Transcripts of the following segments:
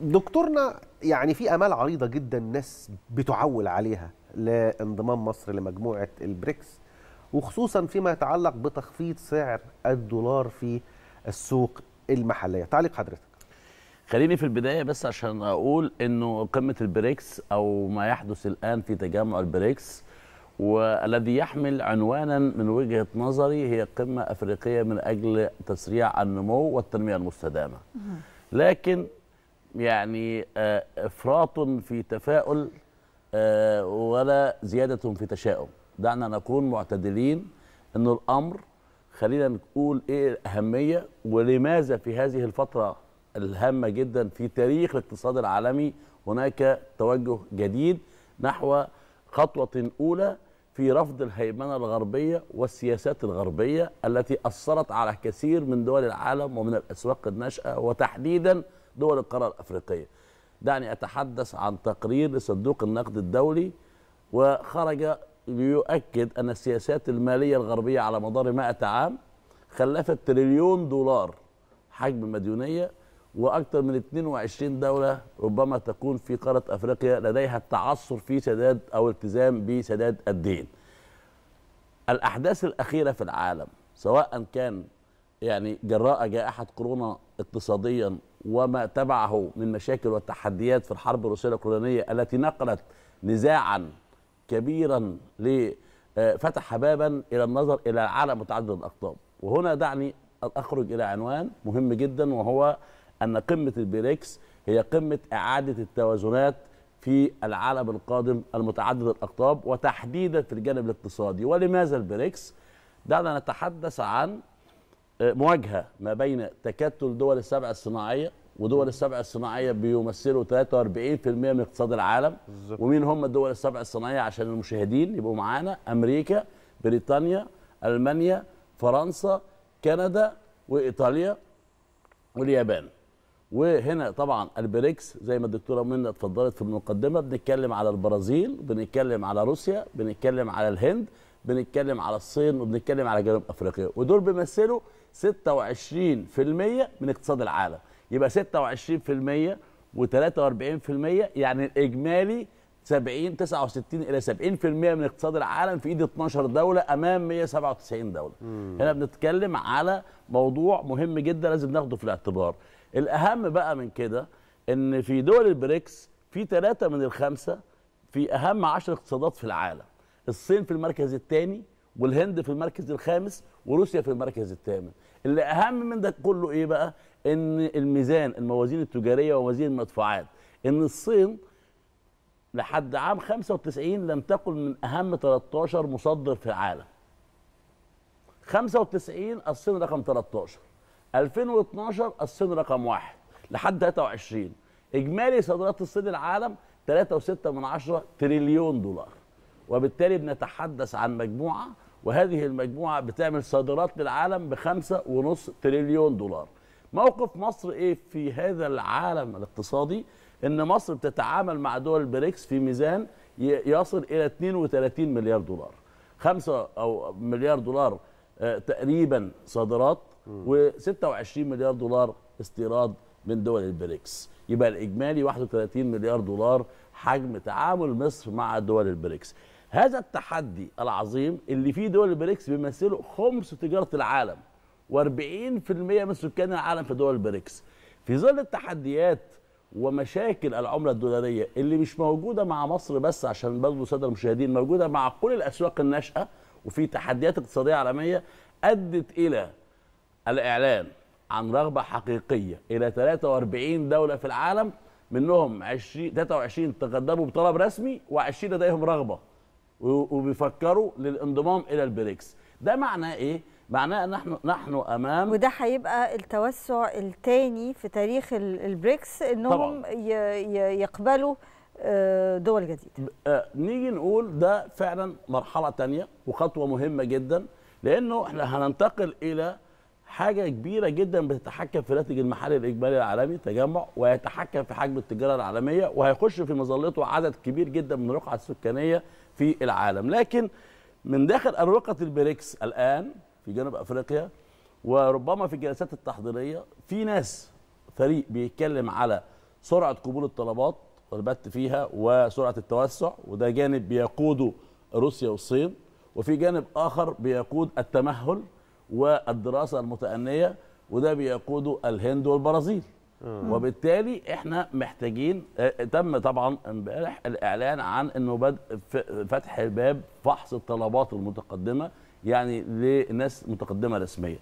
دكتورنا يعني في امال عريضه جدا الناس بتعول عليها لانضمام مصر لمجموعه البريكس وخصوصا فيما يتعلق بتخفيض سعر الدولار في السوق المحليه تعليق حضرتك خليني في البدايه بس عشان اقول انه قمه البريكس او ما يحدث الان في تجمع البريكس والذي يحمل عنوانا من وجهه نظري هي قمه افريقيه من اجل تسريع النمو والتنميه المستدامه لكن يعني آه، افراط في تفاؤل آه، ولا زياده في تشاؤم دعنا نكون معتدلين ان الامر خلينا نقول ايه الاهميه ولماذا في هذه الفتره الهامه جدا في تاريخ الاقتصاد العالمي هناك توجه جديد نحو خطوه اولى في رفض الهيمنه الغربيه والسياسات الغربيه التي اثرت على كثير من دول العالم ومن الاسواق الناشئه وتحديدا دول القاره الافريقيه. دعني اتحدث عن تقرير لصندوق النقد الدولي وخرج ليؤكد ان السياسات الماليه الغربيه على مدار 100 عام خلفت تريليون دولار حجم مديونيه واكثر من 22 دوله ربما تكون في قاره افريقيا لديها التعثر في سداد او التزام بسداد الدين. الاحداث الاخيره في العالم سواء كان يعني جراء جائحه كورونا اقتصاديا وما تبعه من مشاكل والتحديات في الحرب الروسيه الاوكرانيه التي نقلت نزاعا كبيرا آه، فتح بابا الى النظر الى عالم متعدد الاقطاب وهنا دعني اخرج الى عنوان مهم جدا وهو ان قمه البريكس هي قمه اعاده التوازنات في العالم القادم المتعدد الاقطاب وتحديدا في الجانب الاقتصادي ولماذا البريكس دعنا نتحدث عن آه، مواجهه ما بين تكتل دول السبع الصناعيه ودول السبع الصناعيه بيمثلوا 43% من اقتصاد العالم بالزبط. ومين هم الدول السبع الصناعيه عشان المشاهدين يبقوا معانا امريكا بريطانيا المانيا فرنسا كندا وايطاليا واليابان وهنا طبعا البريكس زي ما الدكتوره منى اتفضلت في المقدمه بنتكلم على البرازيل بنتكلم على روسيا بنتكلم على الهند بنتكلم على الصين وبنتكلم على جنوب افريقيا ودول بيمثلوا 26% من اقتصاد العالم يبقى 26% و43% يعني الاجمالي 70 69 الى 70% من اقتصاد العالم في ايد 12 دوله امام 197 دوله. مم. هنا بنتكلم على موضوع مهم جدا لازم ناخده في الاعتبار. الاهم بقى من كده ان في دول البريكس في ثلاثه من الخمسه في اهم 10 اقتصادات في العالم. الصين في المركز الثاني والهند في المركز الخامس وروسيا في المركز الثامن اللي اهم من ده كله ايه بقى ان الميزان الموازين التجاريه وموازين المدفوعات ان الصين لحد عام 95 لم تكن من اهم 13 مصدر في العالم 95 الصين رقم 13 2012 الصين رقم واحد لحد 23 اجمالي صادرات الصين العالم 3.6 تريليون دولار وبالتالي بنتحدث عن مجموعه وهذه المجموعه بتعمل صادرات للعالم بخمسة ونص تريليون دولار موقف مصر ايه في هذا العالم الاقتصادي ان مصر بتتعامل مع دول البريكس في ميزان يصل الى 32 مليار دولار خمسه او مليار دولار آه، تقريبا صادرات و26 مليار دولار استيراد من دول البريكس يبقى الاجمالي 31 مليار دولار حجم تعامل مصر مع دول البريكس هذا التحدي العظيم اللي فيه دول البريكس بيمثلوا خمس تجاره العالم و40% من سكان العالم في دول البريكس في ظل التحديات ومشاكل العمله الدولاريه اللي مش موجوده مع مصر بس عشان برضه الساده المشاهدين موجوده مع كل الاسواق الناشئه وفي تحديات اقتصاديه عالميه ادت الى الاعلان عن رغبه حقيقيه الى 43 دوله في العالم منهم 20 23 تقدموا بطلب رسمي و20 لديهم رغبه وبيفكروا للانضمام الى البريكس ده معناه ايه معناه ان احنا نحن امام وده هيبقى التوسع الثاني في تاريخ البريكس انهم يقبلوا آه، دول جديده آه، نيجي نقول ده فعلا مرحله ثانيه وخطوه مهمه جدا لانه احنا هننتقل الى حاجه كبيره جدا بتتحكم في الناتج المحلي الاجمالي العالمي تجمع ويتحكم في حجم التجاره العالميه وهيخش في مظلته عدد كبير جدا من الرقعه السكانيه في العالم لكن من داخل أروقة البريكس الآن في جنوب أفريقيا وربما في الجلسات التحضيرية في ناس فريق بيتكلم على سرعة قبول الطلبات والبت فيها وسرعة التوسع وده جانب بيقوده روسيا والصين وفي جانب آخر بيقود التمهل والدراسة المتأنية وده بيقوده الهند والبرازيل آه. وبالتالي احنا محتاجين آه، تم طبعا امبارح الاعلان عن انه بدء فتح باب فحص الطلبات المتقدمه يعني لناس متقدمه رسميا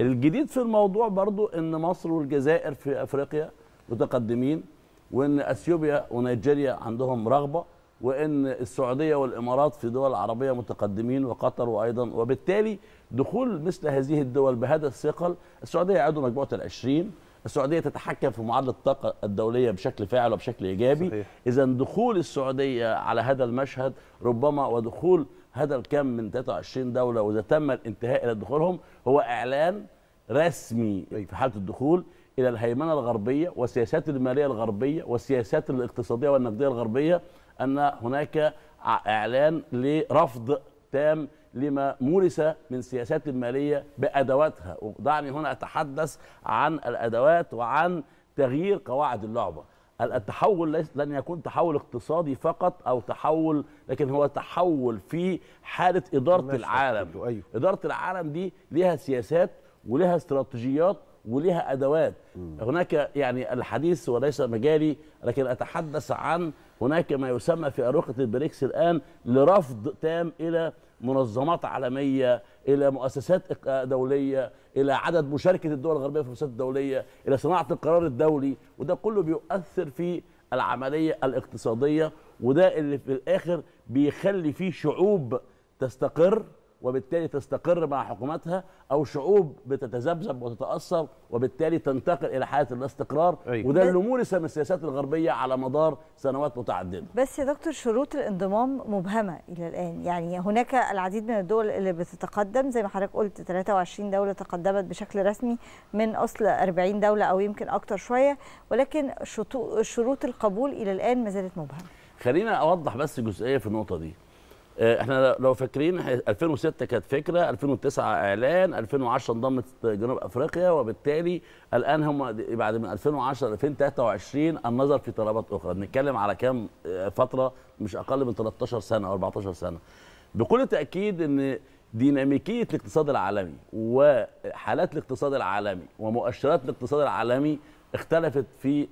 الجديد في الموضوع برضو ان مصر والجزائر في افريقيا متقدمين وان اثيوبيا ونيجيريا عندهم رغبه وان السعوديه والامارات في دول عربيه متقدمين وقطر وايضا وبالتالي دخول مثل هذه الدول بهذا الثقل السعوديه عدوا مجموعه العشرين السعوديه تتحكم في معادله الطاقه الدوليه بشكل فاعل وبشكل ايجابي اذا دخول السعوديه على هذا المشهد ربما ودخول هذا الكم من 23 دوله واذا تم الانتهاء الى دخولهم هو اعلان رسمي طيب. في حاله الدخول الى الهيمنه الغربيه والسياسات الماليه الغربيه والسياسات الاقتصاديه والنقديه الغربيه ان هناك اعلان لرفض التام لما مورس من سياسات مالية بأدواتها ودعني هنا أتحدث عن الأدوات وعن تغيير قواعد اللعبة التحول لن يكون تحول اقتصادي فقط او تحول لكن هو تحول في حاله اداره العالم أيوه. اداره العالم دي لها سياسات ولها استراتيجيات ولها ادوات م. هناك يعني الحديث وليس مجالي لكن اتحدث عن هناك ما يسمى في اروقه البريكس الان لرفض تام الى منظمات عالميه الى مؤسسات دوليه الى عدد مشاركه الدول الغربيه في المؤسسات الدوليه الى صناعه القرار الدولي وده كله بيؤثر في العمليه الاقتصاديه وده اللي في الاخر بيخلي فيه شعوب تستقر وبالتالي تستقر مع حكوماتها او شعوب بتتذبذب وتتاثر وبالتالي تنتقل الى حاله الاستقرار أيوة. وده اللي مورس من السياسات الغربيه على مدار سنوات متعدده بس يا دكتور شروط الانضمام مبهمه الى الان يعني هناك العديد من الدول اللي بتتقدم زي ما حضرتك قلت 23 دوله تقدمت بشكل رسمي من اصل 40 دوله او يمكن اكتر شويه ولكن شروط القبول الى الان ما زالت مبهمه خلينا اوضح بس جزئيه في النقطه دي آه، احنا لو فاكرين 2006 كانت فكره 2009 اعلان 2010 انضمت جنوب افريقيا وبالتالي الان هم بعد من 2010 2023 النظر في طلبات اخرى بنتكلم على كام آه، فتره مش اقل من 13 سنه او 14 سنه بكل تاكيد ان ديناميكيه الاقتصاد العالمي وحالات الاقتصاد العالمي ومؤشرات الاقتصاد العالمي اختلفت في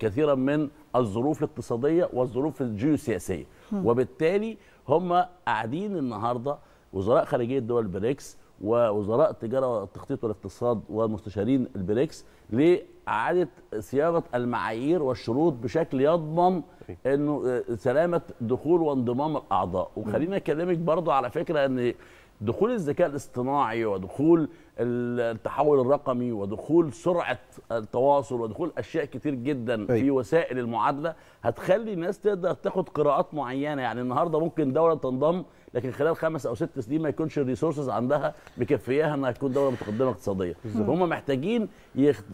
كثيرا من الظروف الاقتصاديه والظروف الجيوسياسيه وبالتالي هم قاعدين النهارده وزراء خارجيه دول بريكس ووزراء التجاره والتخطيط والاقتصاد ومستشارين البريكس لاعاده صياغه المعايير والشروط بشكل يضمن انه سلامه دخول وانضمام الاعضاء وخلينا اكلمك برضو على فكره ان دخول الذكاء الاصطناعي ودخول التحول الرقمي ودخول سرعه التواصل ودخول اشياء كتير جدا في طيب. وسائل المعادله هتخلي الناس تقدر تاخد قراءات معينه يعني النهارده ممكن دوله تنضم لكن خلال خمس او ست سنين ما يكونش الريسورسز عندها مكفياها انها تكون دوله متقدمه اقتصاديا فهم محتاجين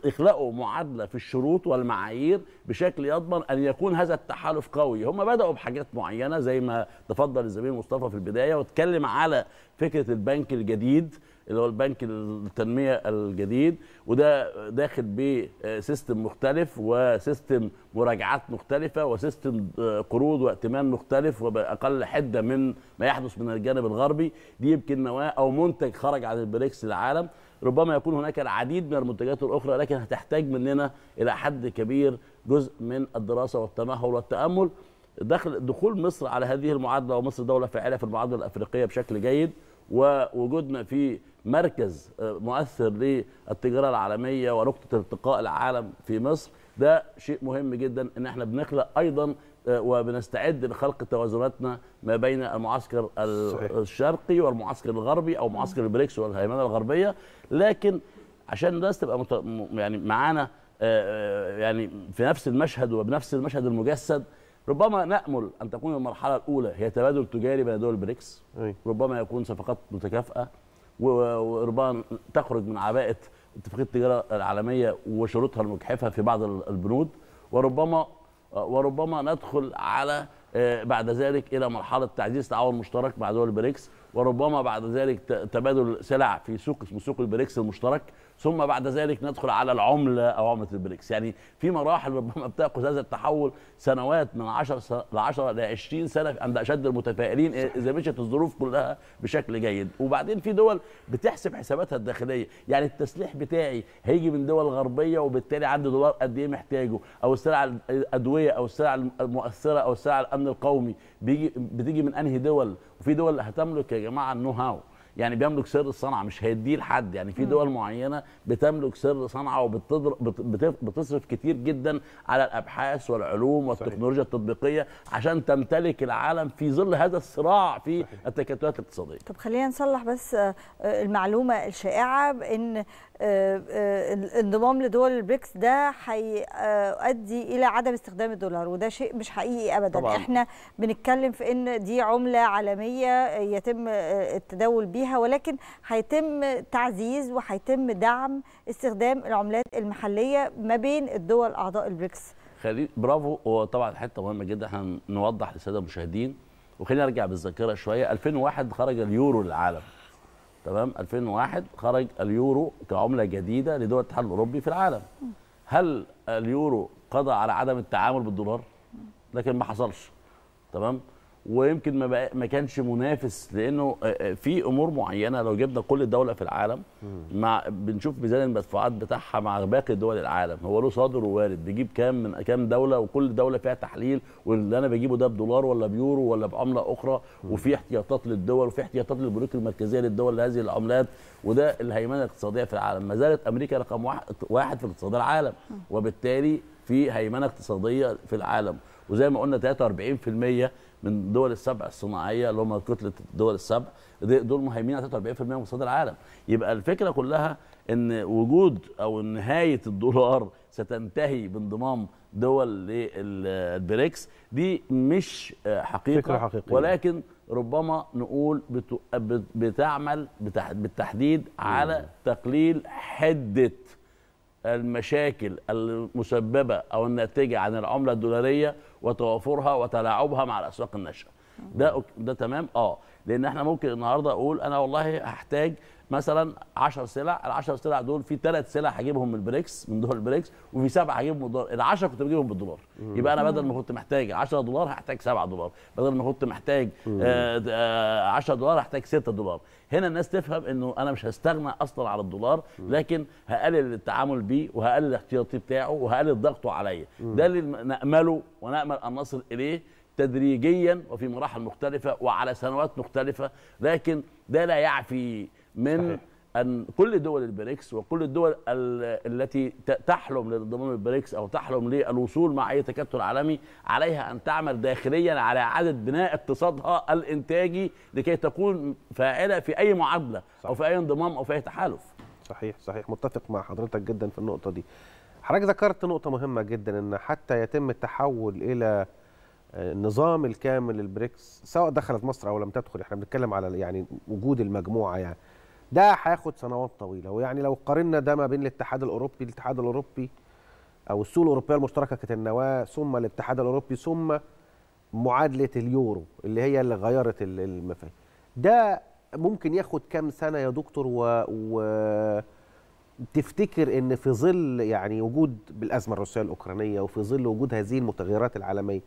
يخلقوا معادله في الشروط والمعايير بشكل يضمن ان يكون هذا التحالف قوي هم بداوا بحاجات معينه زي ما تفضل الزميل مصطفى في البدايه واتكلم على فكره البنك الجديد اللي هو البنك التنميه الجديد وده داخل بسيستم مختلف وسيستم مراجعات مختلفه وسيستم آه، قروض وائتمان مختلف وباقل حده من ما يحدث من الجانب الغربي دي يمكن نواه او منتج خرج عن البريكس للعالم ربما يكون هناك العديد من المنتجات الاخرى لكن هتحتاج مننا الى حد كبير جزء من الدراسه والتمهل والتامل دخل دخول مصر على هذه المعادله ومصر دوله فاعله في المعادله الافريقيه بشكل جيد ووجودنا في مركز آه، مؤثر للتجاره العالميه ونقطه التقاء العالم في مصر ده شيء مهم جدا ان احنا بنخلق ايضا آه، وبنستعد لخلق توازناتنا ما بين المعسكر الشرقي والمعسكر الغربي او معسكر البريكس والهيمنه الغربيه لكن عشان الناس تبقى مت... يعني معانا آه، يعني في نفس المشهد وبنفس المشهد المجسد ربما نامل ان تكون المرحله الاولى هي تبادل تجاري بين دول البريكس ربما يكون صفقات متكافئه وربان تخرج من عباءة اتفاقية التجارة العالمية وشروطها المجحفة في بعض البنود وربما وربما ندخل على آه، بعد ذلك الى مرحله تعزيز تعاون مشترك مع دول البريكس وربما بعد ذلك تبادل سلع في سوق اسمه سوق البريكس المشترك ثم بعد ذلك ندخل على العمله او عمله البريكس يعني في مراحل ربما بتاخذ هذا التحول سنوات من 10 ل 10 ل 20 سنه عند اشد المتفائلين إيه، اذا مشت الظروف كلها بشكل جيد وبعدين في دول بتحسب حساباتها الداخليه يعني التسليح بتاعي هيجي من دول غربيه وبالتالي عندي دولار قد ايه محتاجه او السلع الادويه او السلع المؤثره او السلع الامن القومي بيجي بتيجي من انهي دول وفي دول هتملك يا جماعه النو هاو يعني بيملك سر الصنعه مش هيديه لحد يعني في دول معينه بتملك سر صنعه وبتصرف كتير جدا على الابحاث والعلوم والتكنولوجيا التطبيقيه عشان تمتلك العالم في ظل هذا الصراع في التكتلات الاقتصاديه. طب خلينا نصلح بس آه، المعلومه الشائعه بان الانضمام آه، آه، لدول البريكس ده هيؤدي آه، الى عدم استخدام الدولار وده شيء مش حقيقي ابدا طبعا. احنا بنتكلم في ان دي عمله عالميه يتم التداول بيها ولكن هيتم تعزيز وهيتم دعم استخدام العملات المحليه ما بين الدول اعضاء البريكس خليل برافو وطبعا حته مهمه جدا احنا نوضح للساده المشاهدين وخلينا نرجع بالذاكره شويه 2001 خرج اليورو للعالم تمام 2001 خرج اليورو كعمله جديده لدول الاتحاد الاوروبي في العالم هل اليورو قضى على عدم التعامل بالدولار لكن ما حصلش تمام ويمكن ما, بقى ما كانش منافس لانه آه، آه، في امور معينه لو جبنا كل دوله في العالم مع بنشوف ميزان المدفوعات بتاعها مع باقي دول العالم هو له صادر ووارد بيجيب كام من كام دوله وكل دوله فيها تحليل واللي انا بجيبه ده بدولار ولا بيورو ولا بعمله اخرى وفي احتياطات للدول وفي احتياطات للبنوك المركزيه للدول لهذه العملات وده الهيمنه الاقتصاديه في العالم ما زالت امريكا رقم واحد في اقتصاد العالم وبالتالي في هيمنه اقتصاديه في العالم وزي ما قلنا 43% من دول السبع الصناعيه اللي هم كتله الدول السبع دول مهيمنين على 43% من اقتصاد العالم يبقى الفكره كلها ان وجود او نهايه الدولار ستنتهي بانضمام دول للبريكس دي مش حقيقه فكرة حقيقية. ولكن ربما نقول بتعمل بالتحديد على تقليل حده المشاكل المسببه او الناتجه عن العمله الدولاريه وتوافرها وتلاعبها مع الاسواق الناشئه ده ده تمام اه لان احنا ممكن النهارده اقول انا والله هحتاج مثلا 10 سلع ال 10 سلع دول في ثلاث سلع هجيبهم من البريكس من دول البريكس وفي سبعه هجيبهم من الدولار ال 10 كنت بجيبهم بالدولار يبقى انا بدل ما كنت محتاج 10 دولار هحتاج 7 دولار بدل ما كنت محتاج 10 آه، آه، دولار هحتاج 6 دولار هنا الناس تفهم انه انا مش هستغنى اصلا على الدولار لكن هقلل التعامل بيه وهقلل الاحتياطي بتاعه وهقلل ضغطه عليا ده اللي نامله ونامل ان نصل اليه تدريجيا وفي مراحل مختلفه وعلى سنوات مختلفه لكن ده لا يعفي من صحيح. ان كل دول البريكس وكل الدول التي تحلم للانضمام البريكس او تحلم للوصول مع اي تكتل عالمي عليها ان تعمل داخليا على اعاده بناء اقتصادها الانتاجي لكي تكون فاعله في اي معادله صحيح. او في اي انضمام او في اي تحالف. صحيح صحيح متفق مع حضرتك جدا في النقطه دي. حضرتك ذكرت نقطه مهمه جدا ان حتى يتم التحول الى آه، النظام الكامل للبريكس سواء دخلت مصر او لم تدخل احنا بنتكلم على يعني وجود المجموعه يعني ده هياخد سنوات طويله ويعني لو قارنا ده ما بين الاتحاد الاوروبي الاتحاد الاوروبي او السوق الاوروبيه المشتركه كانت النواه ثم الاتحاد الاوروبي ثم معادله اليورو اللي هي اللي غيرت المفاهيم ده ممكن ياخد كام سنه يا دكتور و, و... تفتكر ان في ظل يعني وجود بالازمه الروسيه الاوكرانيه وفي ظل وجود هذه المتغيرات العالميه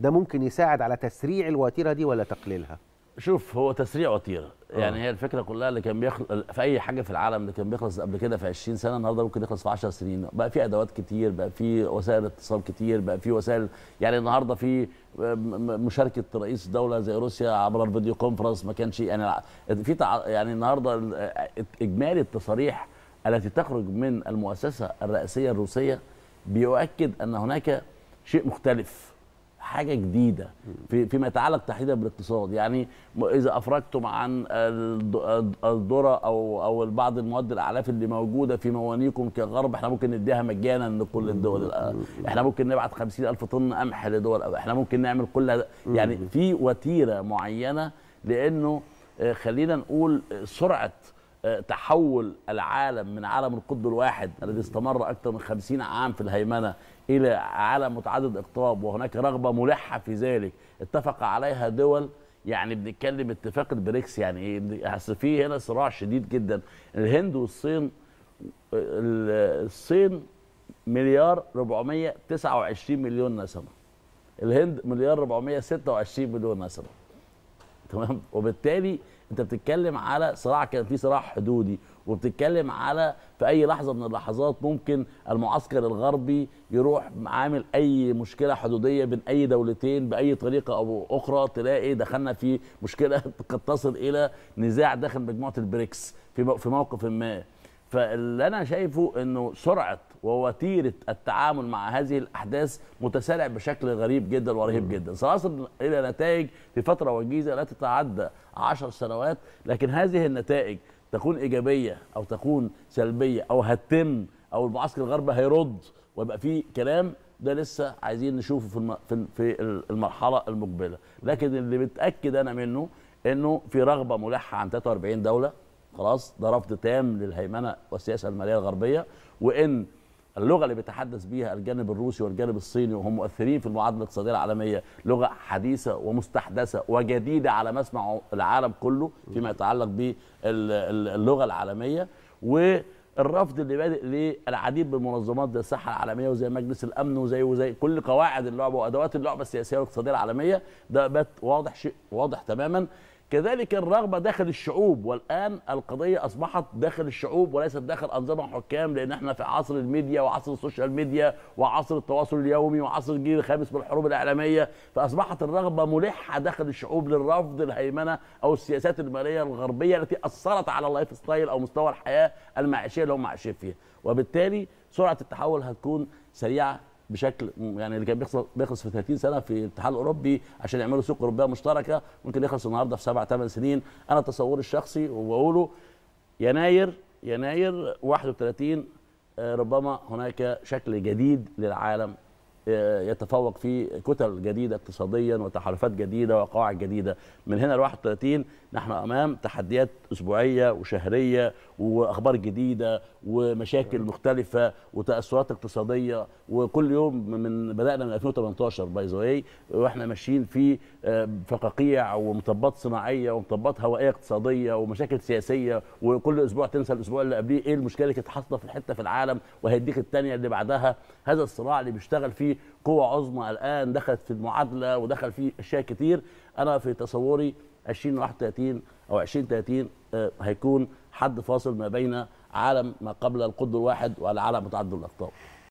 ده ممكن يساعد على تسريع الوتيره دي ولا تقليلها؟ شوف هو تسريع وتيره آه. يعني هي الفكره كلها اللي كان بيخلص في اي حاجه في العالم اللي كان بيخلص قبل كده في 20 سنه النهارده ممكن يخلص في 10 سنين بقى في ادوات كتير بقى في وسائل اتصال كتير بقى في وسائل يعني النهارده في مشاركه رئيس دوله زي روسيا عبر الفيديو كونفرنس ما كانش يعني في تع... يعني النهارده اجمالي التصاريح التي تخرج من المؤسسه الرئاسيه الروسيه بيؤكد ان هناك شيء مختلف حاجه جديده في فيما يتعلق تحديدا بالاقتصاد يعني اذا افرجتم عن الذره او او بعض المواد الاعلاف اللي موجوده في موانيكم كغرب احنا ممكن نديها مجانا لكل الدول آه، احنا ممكن نبعت 50000 طن قمح لدول أو آه، احنا ممكن نعمل كل يعني في وتيره معينه لانه آه، خلينا نقول سرعه تحول العالم من عالم القطب الواحد الذي استمر أكثر من خمسين عام في الهيمنة الى عالم متعدد اقطاب وهناك رغبه ملحه في ذلك اتفق عليها دول يعني بنتكلم اتفاق البريكس يعني ايه اصل في هنا صراع شديد جدا الهند والصين الصين مليار 429 مليون نسمه الهند مليار 426 مليون نسمه تمام وبالتالي انت بتتكلم على صراع كان في صراع حدودي وبتتكلم على في اي لحظه من اللحظات ممكن المعسكر الغربي يروح عامل اي مشكله حدوديه بين اي دولتين باي طريقه او اخرى تلاقي دخلنا في مشكله قد تصل الى نزاع داخل مجموعه البريكس في في موقف ما فاللي انا شايفه انه سرعه ووتيره التعامل مع هذه الاحداث متسارع بشكل غريب جدا ورهيب جدا سأصل الى نتائج في فتره وجيزه لا تتعدى عشر سنوات لكن هذه النتائج تكون ايجابيه او تكون سلبيه او هتتم او المعسكر الغربي هيرد ويبقى في كلام ده لسه عايزين نشوفه في في في المرحله المقبله لكن اللي متاكد انا منه انه في رغبه ملحه عن 43 دوله خلاص ده رفض تام للهيمنه والسياسه الماليه الغربيه وان اللغه اللي بيتحدث بيها الجانب الروسي والجانب الصيني وهم مؤثرين في المعادله الاقتصاديه العالميه لغه حديثه ومستحدثه وجديده على مسمع العالم كله فيما يتعلق باللغه العالميه و الرفض اللي بادئ للعديد من منظمات زي الصحه العالميه وزي مجلس الامن وزي وزي كل قواعد اللعبه وادوات اللعبه السياسيه والاقتصاديه العالميه ده بات واضح شيء واضح تماما كذلك الرغبة داخل الشعوب والآن القضية أصبحت داخل الشعوب وليست داخل أنظمة حكام لأن احنا في عصر الميديا وعصر السوشيال ميديا وعصر التواصل اليومي وعصر الجيل الخامس بالحروب الإعلامية فأصبحت الرغبة ملحة داخل الشعوب للرفض الهيمنة أو السياسات المالية الغربية التي أثرت على اللايف ستايل أو مستوى الحياة المعيشية اللي هم عايشين فيها وبالتالي سرعة التحول هتكون سريعة بشكل يعني اللي كان بيخلص بيخلص في 30 سنه في الاتحاد الاوروبي عشان يعملوا سوق اوروبيه مشتركه ممكن يخلص النهارده في سبع ثمان سنين انا تصوري الشخصي وبقوله يناير يناير 31 آه، ربما هناك شكل جديد للعالم آه، يتفوق فيه كتل جديدة اقتصاديا وتحالفات جديدة وقواعد جديدة من هنا ل 31 نحن أمام تحديات أسبوعية وشهرية واخبار جديده ومشاكل مختلفه وتاثرات اقتصاديه وكل يوم من بدانا من 2018 باي ذا واحنا ماشيين في آه، فقاقيع ومطبات صناعيه ومطبات هوائيه اقتصاديه ومشاكل سياسيه وكل اسبوع تنسى الاسبوع اللي قبليه ايه المشكله اللي كانت حاصله في الحته في العالم وهيديك الثانيه اللي بعدها هذا الصراع اللي بيشتغل فيه قوى عظمى الان دخلت في المعادله ودخل فيه اشياء كتير انا في تصوري 2031 او 2030 آه، هيكون حد فاصل ما بين عالم ما قبل القطب الواحد والعالم متعدد الاقطاب